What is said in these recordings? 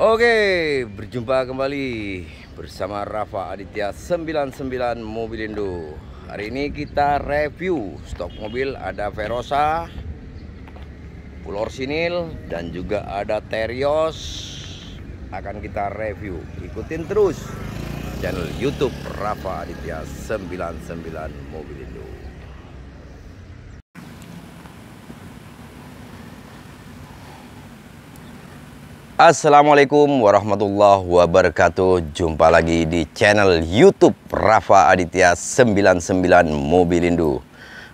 Oke, berjumpa kembali bersama Rafa Aditya 99 Mobilindo. Hari ini kita review stok mobil ada Verosa, Pulor Sinil dan juga ada Terios akan kita review. Ikutin terus channel YouTube Rafa Aditya 99 Mobilindo. Assalamualaikum warahmatullahi wabarakatuh Jumpa lagi di channel Youtube Rafa Aditya 99 Mobilindo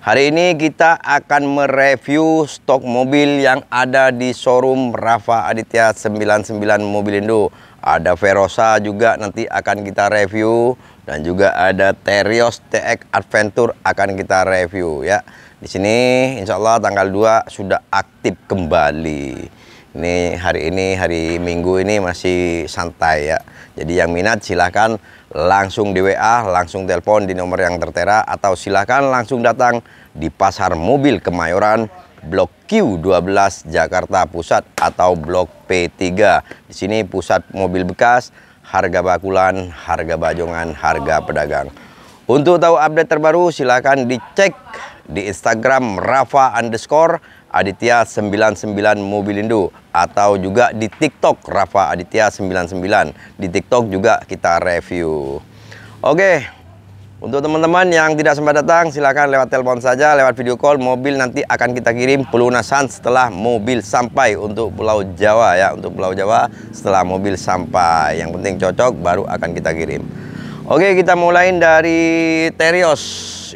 Hari ini kita akan mereview stok mobil yang ada di showroom Rafa Aditya 99 Mobilindo Ada Verosa juga nanti akan kita review Dan juga ada Terios TX Adventure akan kita review ya di sini insya Allah tanggal 2 sudah aktif kembali ini hari ini hari Minggu ini masih santai ya. Jadi yang minat silahkan langsung di WA, langsung telepon di nomor yang tertera atau silahkan langsung datang di Pasar Mobil Kemayoran Blok Q12 Jakarta Pusat atau Blok P3. Di sini pusat mobil bekas, harga bakulan, harga bajongan, harga pedagang. Untuk tahu update terbaru silahkan dicek di Instagram Rafa underscore Aditya 99 Mobilindo atau juga di TikTok Rafa Aditya 99. Di TikTok juga kita review. Oke. Untuk teman-teman yang tidak sempat datang, silakan lewat telepon saja, lewat video call, mobil nanti akan kita kirim pelunasan setelah mobil sampai untuk Pulau Jawa ya, untuk Pulau Jawa setelah mobil sampai. Yang penting cocok baru akan kita kirim. Oke, kita mulai dari Terios.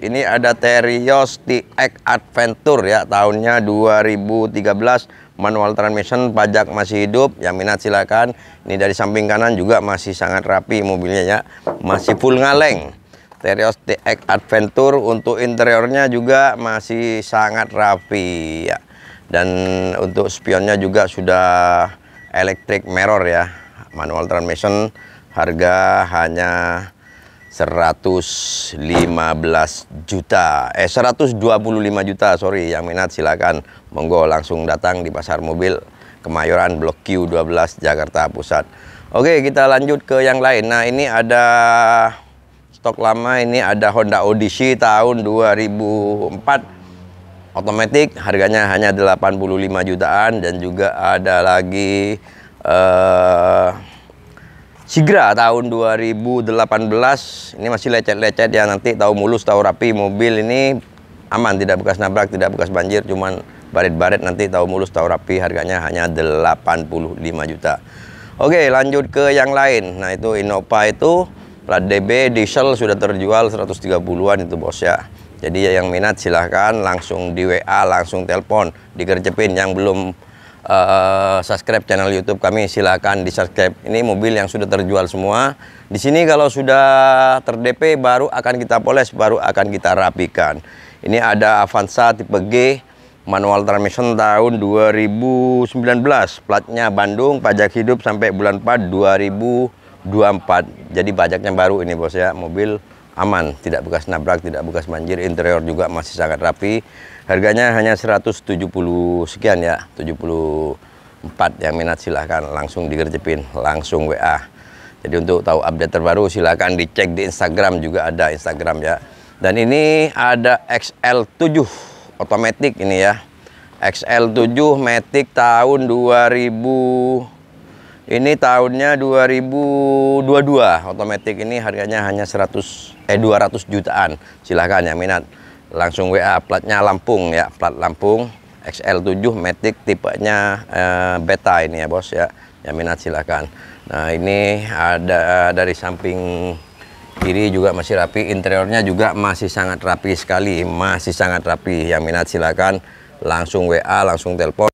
Ini ada Terios TX Adventure ya, tahunnya 2013 manual transmission pajak masih hidup yang minat silakan ini dari samping kanan juga masih sangat rapi mobilnya ya masih full ngaleng Terios TX Adventure untuk interiornya juga masih sangat rapi ya dan untuk spionnya juga sudah electric mirror ya manual transmission harga hanya 115 juta eh 125 juta sorry yang minat silakan monggo langsung datang di pasar mobil Kemayoran Blok Q12 Jakarta Pusat. Oke, kita lanjut ke yang lain. Nah, ini ada stok lama ini ada Honda Odyssey tahun 2004 otomatis harganya hanya 85 jutaan dan juga ada lagi eh uh, Sigra tahun 2018 ini masih lecet-lecet ya nanti tahu mulus tahu rapi mobil ini aman tidak bekas nabrak tidak bekas banjir cuman baret-baret nanti tahu mulus tahu rapi harganya hanya 85 juta oke lanjut ke yang lain nah itu Innova itu plat DB diesel sudah terjual 130-an itu bos ya jadi ya yang minat silahkan langsung di WA langsung telepon dikerjepin yang belum uh, subscribe channel YouTube kami silahkan di subscribe ini mobil yang sudah terjual semua di sini kalau sudah terdp baru akan kita poles baru akan kita rapikan ini ada Avanza tipe G manual transmission tahun 2019 platnya Bandung pajak hidup sampai bulan 4 2024 jadi pajaknya baru ini bos ya mobil aman tidak bekas nabrak tidak bekas banjir interior juga masih sangat rapi harganya hanya 170 sekian ya 74 yang minat silahkan langsung digerjepin langsung WA jadi untuk tahu update terbaru silahkan dicek di Instagram juga ada Instagram ya dan ini ada XL7 otomatis ini ya XL7 Matic tahun 2000 ini tahunnya 2022 otomatis ini harganya hanya 100 eh 200 jutaan silahkan ya minat langsung WA platnya Lampung ya plat Lampung XL7 Matic tipenya eh, beta ini ya bos ya ya minat silahkan nah ini ada eh, dari samping Kiri juga masih rapi, interiornya juga masih sangat rapi sekali, masih sangat rapi. Yang minat silakan langsung WA, langsung telepon.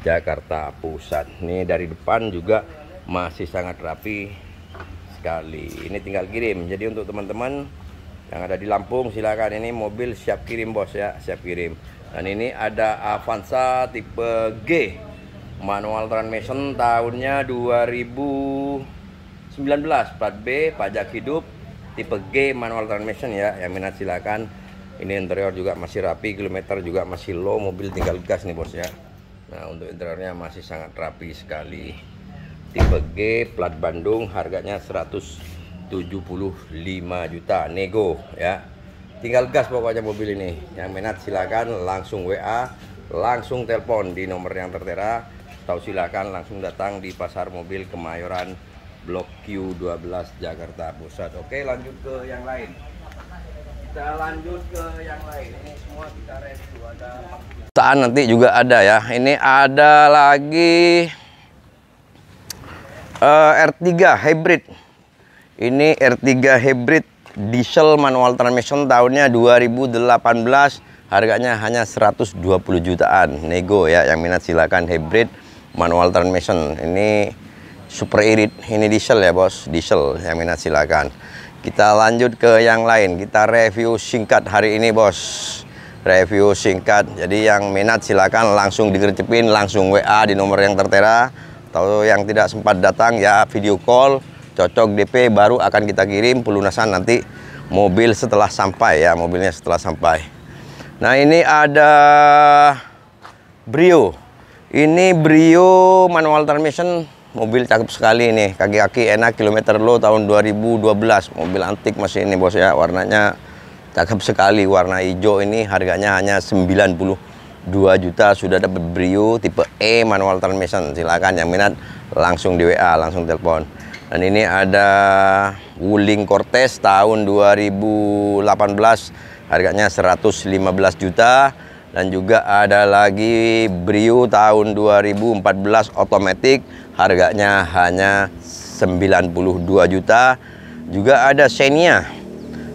Jakarta Pusat. Nih dari depan juga masih sangat rapi sekali. Ini tinggal kirim. Jadi untuk teman-teman yang ada di Lampung silakan ini mobil siap kirim bos ya, siap kirim. Dan ini ada Avanza tipe G manual transmission tahunnya 2019 plat B pajak hidup tipe G manual transmission ya yang minat silakan ini interior juga masih rapi kilometer juga masih low mobil tinggal gas nih bos ya nah untuk interiornya masih sangat rapi sekali tipe G plat Bandung harganya 175 juta nego ya tinggal gas pokoknya mobil ini yang minat silakan langsung WA langsung telepon di nomor yang tertera atau silakan langsung datang di Pasar Mobil Kemayoran Blok Q12 Jakarta Pusat. Oke, lanjut ke yang lain. Kita lanjut ke yang lain. Ini semua kita review ada Taan nanti juga ada ya. Ini ada lagi uh, eh, R3 hybrid. Ini R3 hybrid diesel manual transmission tahunnya 2018 harganya hanya 120 jutaan nego ya yang minat silakan hybrid manual transmission ini super irit ini diesel ya bos diesel yang minat silakan kita lanjut ke yang lain kita review singkat hari ini bos review singkat jadi yang minat silakan langsung digercepin langsung WA di nomor yang tertera atau yang tidak sempat datang ya video call cocok DP baru akan kita kirim pelunasan nanti mobil setelah sampai ya mobilnya setelah sampai nah ini ada Brio ini Brio manual transmission, mobil cakep sekali ini. Kaki-kaki enak, kilometer low tahun 2012. Mobil antik masih ini bos ya, warnanya cakep sekali. Warna hijau ini harganya hanya 92 juta sudah dapat Brio tipe E manual transmission. Silakan yang minat langsung di WA, langsung telepon. Dan ini ada Wuling Cortez tahun 2018 harganya 115 juta dan juga ada lagi Brio tahun 2014 otomatis harganya hanya 92 juta juga ada Xenia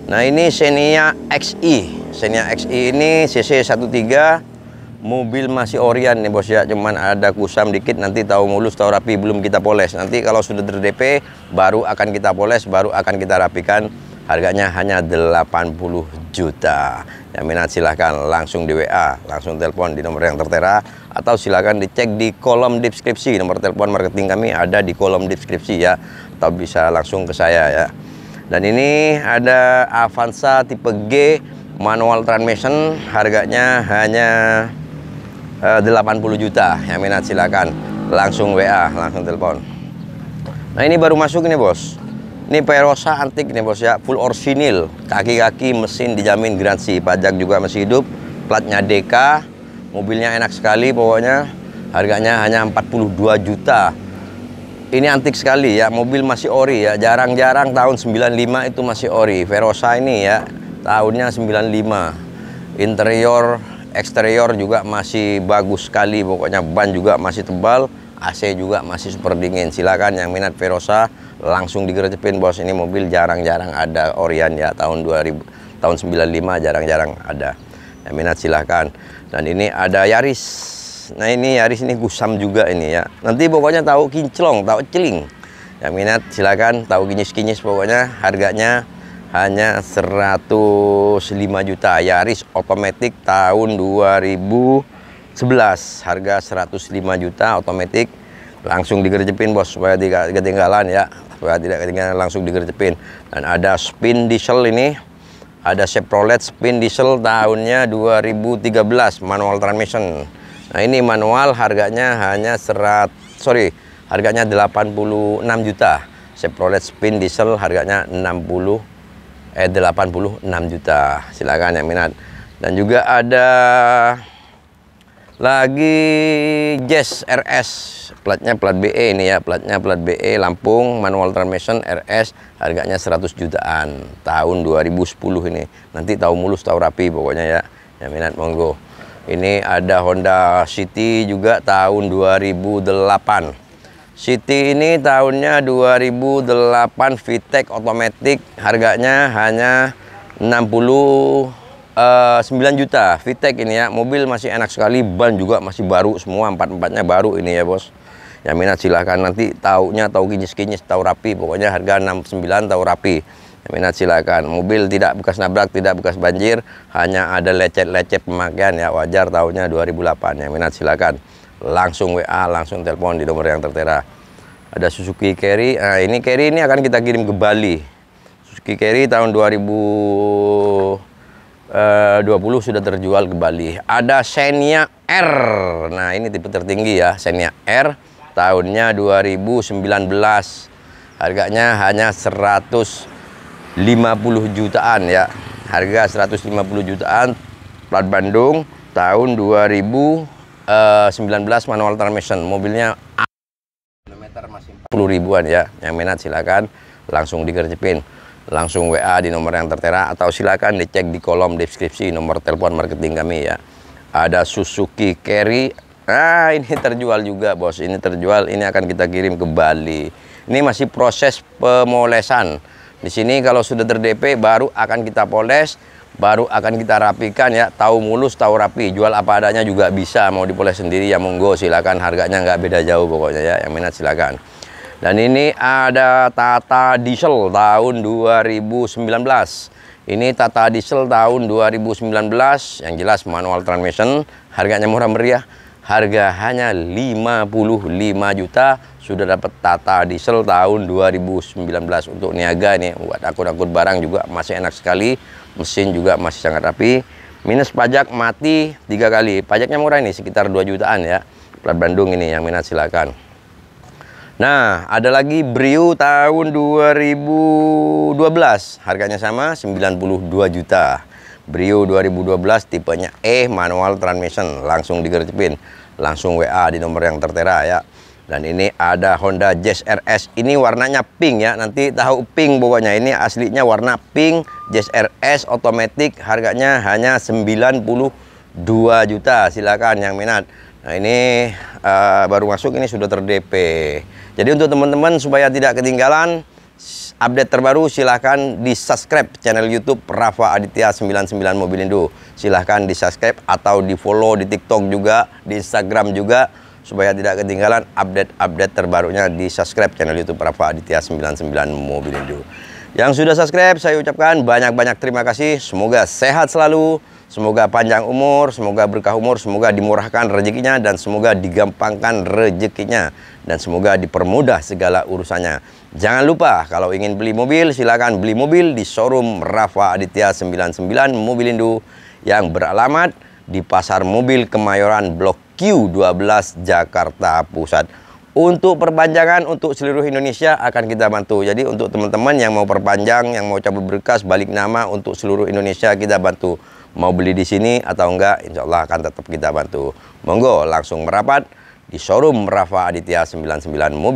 nah ini Xenia XI e. Xenia XI e ini CC 13 mobil masih orian nih bos ya cuman ada kusam dikit nanti tahu mulus tahu rapi belum kita poles nanti kalau sudah terdp baru akan kita poles baru akan kita rapikan Harganya hanya 80 juta. Yang minat silahkan langsung di WA, langsung telepon di nomor yang tertera atau silahkan dicek di kolom deskripsi. Nomor telepon marketing kami ada di kolom deskripsi ya. Atau bisa langsung ke saya ya. Dan ini ada Avanza tipe G manual transmission harganya hanya 80 eh, juta. Yang minat silahkan langsung WA, langsung telepon. Nah, ini baru masuk ini, Bos. Ini Perosa antik nih bos ya, full orsinil. Kaki-kaki mesin dijamin garansi, pajak juga masih hidup. Platnya DK, mobilnya enak sekali pokoknya. Harganya hanya 42 juta. Ini antik sekali ya, mobil masih ori ya. Jarang-jarang tahun 95 itu masih ori. Verosa ini ya, tahunnya 95. Interior, eksterior juga masih bagus sekali. Pokoknya ban juga masih tebal, AC juga masih super dingin. Silakan yang minat Verosa langsung digercepin bos ini mobil jarang-jarang ada Orion ya tahun 2000 tahun 95 jarang-jarang ada ya, minat silahkan dan ini ada Yaris nah ini Yaris ini gusam juga ini ya nanti pokoknya tahu kinclong tahu celing ya minat silahkan tahu kinyis-kinyis pokoknya harganya hanya 105 juta Yaris otomatis tahun 2011 harga 105 juta otomatis langsung digerjepin bos supaya tidak ketinggalan ya tidak ketinggalan langsung digercepin dan ada spin diesel ini ada Chevrolet spin diesel tahunnya 2013 manual transmission nah ini manual harganya hanya serat sorry harganya 86 juta Chevrolet spin diesel harganya 60 eh 86 juta silakan yang minat dan juga ada lagi Jazz RS platnya plat BE ini ya platnya plat BE Lampung manual transmission RS harganya 100 jutaan tahun 2010 ini nanti tahu mulus tahu rapi pokoknya ya ya minat monggo ini ada Honda City juga tahun 2008 City ini tahunnya 2008 VTEC otomatis harganya hanya 60 9 eh, juta VTEC ini ya mobil masih enak sekali ban juga masih baru semua empat empatnya baru ini ya bos yang minat silahkan nanti taunya tahu kinyis-kinyis tahu rapi pokoknya harga 69 tahu rapi yang minat silahkan mobil tidak bekas nabrak tidak bekas banjir hanya ada lecet-lecet pemakaian ya wajar tahunnya 2008 yang minat silahkan langsung WA langsung telepon di nomor yang tertera ada Suzuki Carry nah ini Carry ini akan kita kirim ke Bali Suzuki Carry tahun 2000 Eh, dua 20 sudah terjual ke Bali. Ada Xenia R. Nah, ini tipe tertinggi ya, Xenia R tahunnya 2019. Harganya hanya 150 jutaan ya. Harga 150 jutaan plat Bandung tahun 2019 manual transmission. Mobilnya kilometer masih 40 ribuan ya. Yang minat silakan langsung dikerjepin langsung WA di nomor yang tertera atau silakan dicek di kolom deskripsi nomor telepon marketing kami ya. Ada Suzuki Carry. Nah, ini terjual juga, Bos. Ini terjual, ini akan kita kirim ke Bali. Ini masih proses pemolesan. Di sini kalau sudah terdp baru akan kita poles, baru akan kita rapikan ya. Tahu mulus, tahu rapi. Jual apa adanya juga bisa. Mau dipoles sendiri ya monggo silakan. Harganya nggak beda jauh pokoknya ya. Yang minat silakan. Dan ini ada Tata Diesel tahun 2019. Ini Tata Diesel tahun 2019 yang jelas manual transmission, harganya murah meriah. Harga hanya 55 juta sudah dapat Tata Diesel tahun 2019 untuk niaga nih buat akun-akun barang juga masih enak sekali, mesin juga masih sangat rapi. Minus pajak mati tiga kali. Pajaknya murah ini sekitar 2 jutaan ya. Plat Bandung ini yang minat silakan. Nah, ada lagi Brio tahun 2012. Harganya sama 92 juta. Brio 2012 tipenya E manual transmission, langsung digercepin. Langsung WA di nomor yang tertera ya. Dan ini ada Honda Jazz RS. Ini warnanya pink ya. Nanti tahu pink pokoknya. Ini aslinya warna pink Jazz RS otomatis harganya hanya 92 juta. Silakan yang minat. Nah ini uh, baru masuk ini sudah terdp Jadi untuk teman-teman supaya tidak ketinggalan update terbaru silahkan di subscribe channel YouTube Rafa Aditya 99 Mobil Indo. Silahkan di subscribe atau di follow di TikTok juga, di Instagram juga supaya tidak ketinggalan update-update terbarunya di subscribe channel YouTube Rafa Aditya 99 Mobil Indo. Yang sudah subscribe saya ucapkan banyak-banyak terima kasih. Semoga sehat selalu Semoga panjang umur, semoga berkah umur, semoga dimurahkan rezekinya dan semoga digampangkan rezekinya dan semoga dipermudah segala urusannya. Jangan lupa kalau ingin beli mobil silakan beli mobil di showroom Rafa Aditya 99 Mobilindo yang beralamat di Pasar Mobil Kemayoran Blok Q12 Jakarta Pusat untuk perpanjangan untuk seluruh Indonesia akan kita bantu. Jadi untuk teman-teman yang mau perpanjang, yang mau cabut berkas balik nama untuk seluruh Indonesia kita bantu mau beli di sini atau enggak, insya Allah akan tetap kita bantu. Monggo langsung merapat di showroom Rafa Aditya 99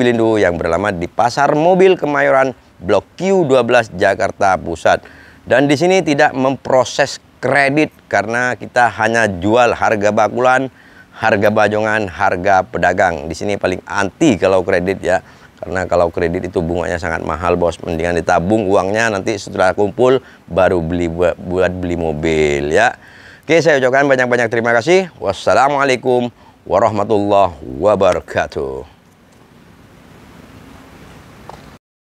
Indu yang berlama di Pasar Mobil Kemayoran, Blok Q12 Jakarta Pusat. Dan di sini tidak memproses kredit karena kita hanya jual harga bakulan, harga bajongan, harga pedagang. Di sini paling anti kalau kredit ya. Karena kalau kredit itu bunganya sangat mahal, bos. Mendingan ditabung uangnya nanti setelah kumpul baru beli buat, buat beli mobil ya. Oke, saya ucapkan banyak-banyak terima kasih. Wassalamualaikum warahmatullahi wabarakatuh.